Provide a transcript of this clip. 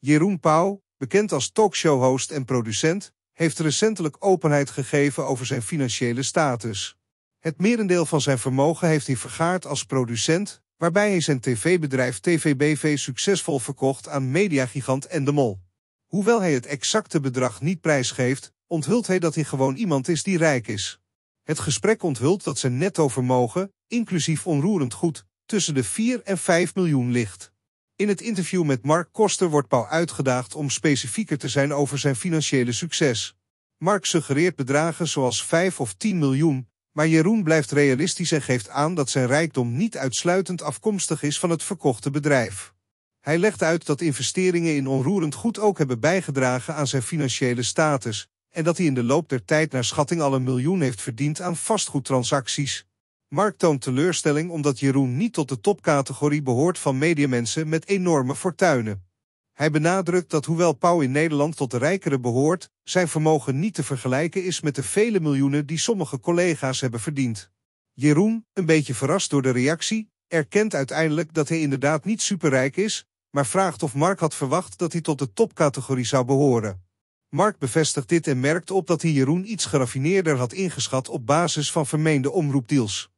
Jeroen Pauw, bekend als talkshowhost en producent, heeft recentelijk openheid gegeven over zijn financiële status. Het merendeel van zijn vermogen heeft hij vergaard als producent, waarbij hij zijn tv-bedrijf TVBV succesvol verkocht aan mediagigant Endemol. Hoewel hij het exacte bedrag niet prijsgeeft, onthult hij dat hij gewoon iemand is die rijk is. Het gesprek onthult dat zijn netto vermogen, inclusief onroerend goed, tussen de 4 en 5 miljoen ligt. In het interview met Mark Koster wordt Paul uitgedaagd om specifieker te zijn over zijn financiële succes. Mark suggereert bedragen zoals 5 of 10 miljoen, maar Jeroen blijft realistisch en geeft aan dat zijn rijkdom niet uitsluitend afkomstig is van het verkochte bedrijf. Hij legt uit dat investeringen in onroerend goed ook hebben bijgedragen aan zijn financiële status en dat hij in de loop der tijd naar schatting al een miljoen heeft verdiend aan vastgoedtransacties. Mark toont teleurstelling omdat Jeroen niet tot de topcategorie behoort van mediamensen met enorme fortuinen. Hij benadrukt dat hoewel Pauw in Nederland tot de rijkere behoort, zijn vermogen niet te vergelijken is met de vele miljoenen die sommige collega's hebben verdiend. Jeroen, een beetje verrast door de reactie, erkent uiteindelijk dat hij inderdaad niet superrijk is, maar vraagt of Mark had verwacht dat hij tot de topcategorie zou behoren. Mark bevestigt dit en merkt op dat hij Jeroen iets geraffineerder had ingeschat op basis van vermeende omroepdeals.